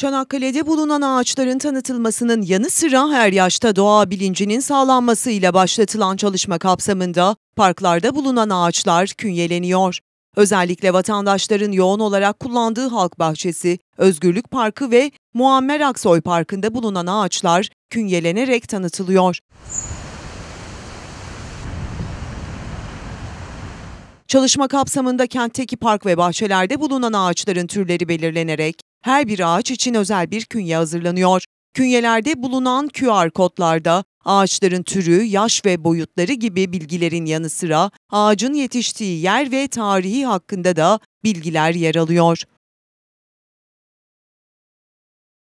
Çanakkale'de bulunan ağaçların tanıtılmasının yanı sıra her yaşta doğa bilincinin sağlanmasıyla başlatılan çalışma kapsamında parklarda bulunan ağaçlar künyeleniyor. Özellikle vatandaşların yoğun olarak kullandığı Halk Bahçesi, Özgürlük Parkı ve Muammer Aksoy Parkı'nda bulunan ağaçlar künyelenerek tanıtılıyor. Çalışma kapsamında kentteki park ve bahçelerde bulunan ağaçların türleri belirlenerek her bir ağaç için özel bir künye hazırlanıyor. Künyelerde bulunan QR kodlarda ağaçların türü, yaş ve boyutları gibi bilgilerin yanı sıra ağacın yetiştiği yer ve tarihi hakkında da bilgiler yer alıyor.